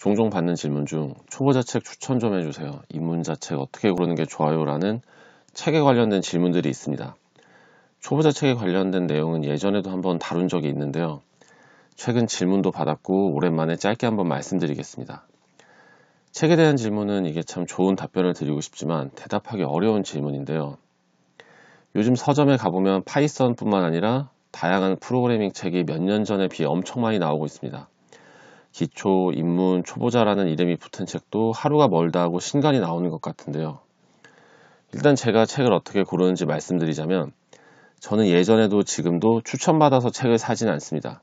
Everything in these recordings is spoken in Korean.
종종 받는 질문 중 초보자 책 추천 좀 해주세요. 입문자 책 어떻게 고르는 게 좋아요? 라는 책에 관련된 질문들이 있습니다. 초보자 책에 관련된 내용은 예전에도 한번 다룬 적이 있는데요. 최근 질문도 받았고 오랜만에 짧게 한번 말씀드리겠습니다. 책에 대한 질문은 이게 참 좋은 답변을 드리고 싶지만 대답하기 어려운 질문인데요. 요즘 서점에 가보면 파이썬뿐만 아니라 다양한 프로그래밍 책이 몇 년 전에 비해 엄청 많이 나오고 있습니다. 기초, 입문, 초보자라는 이름이 붙은 책도 하루가 멀다 하고 신간이 나오는 것 같은데요. 일단 제가 책을 어떻게 고르는지 말씀드리자면 저는 예전에도 지금도 추천받아서 책을 사진 않습니다.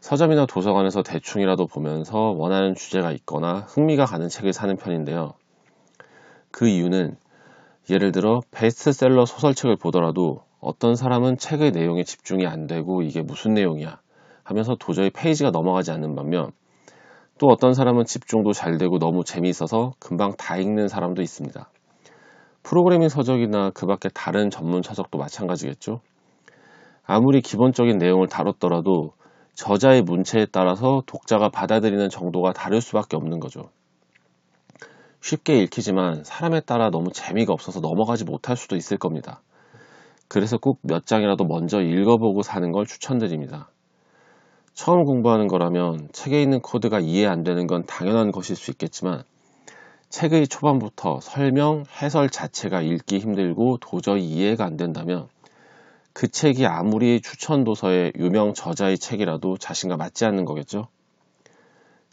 서점이나 도서관에서 대충이라도 보면서 원하는 주제가 있거나 흥미가 가는 책을 사는 편인데요. 그 이유는 예를 들어 베스트셀러 소설책을 보더라도 어떤 사람은 책의 내용에 집중이 안 되고 이게 무슨 내용이야 하면서 도저히 페이지가 넘어가지 않는 반면 또 어떤 사람은 집중도 잘 되고 너무 재미있어서 금방 다 읽는 사람도 있습니다. 프로그래밍 서적이나 그 밖의 다른 전문 서적도 마찬가지겠죠. 아무리 기본적인 내용을 다뤘더라도 저자의 문체에 따라서 독자가 받아들이는 정도가 다를 수밖에 없는 거죠. 쉽게 읽히지만 사람에 따라 너무 재미가 없어서 넘어가지 못할 수도 있을 겁니다. 그래서 꼭 몇 장이라도 먼저 읽어보고 사는 걸 추천드립니다. 처음 공부하는 거라면 책에 있는 코드가 이해 안 되는 건 당연한 것일 수 있겠지만 책의 초반부터 설명, 해설 자체가 읽기 힘들고 도저히 이해가 안 된다면 그 책이 아무리 추천 도서의 유명 저자의 책이라도 자신과 맞지 않는 거겠죠?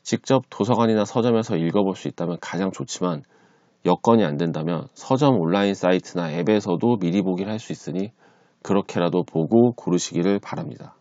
직접 도서관이나 서점에서 읽어볼 수 있다면 가장 좋지만 여건이 안 된다면 서점 온라인 사이트나 앱에서도 미리 보기를 할 수 있으니 그렇게라도 보고 고르시기를 바랍니다.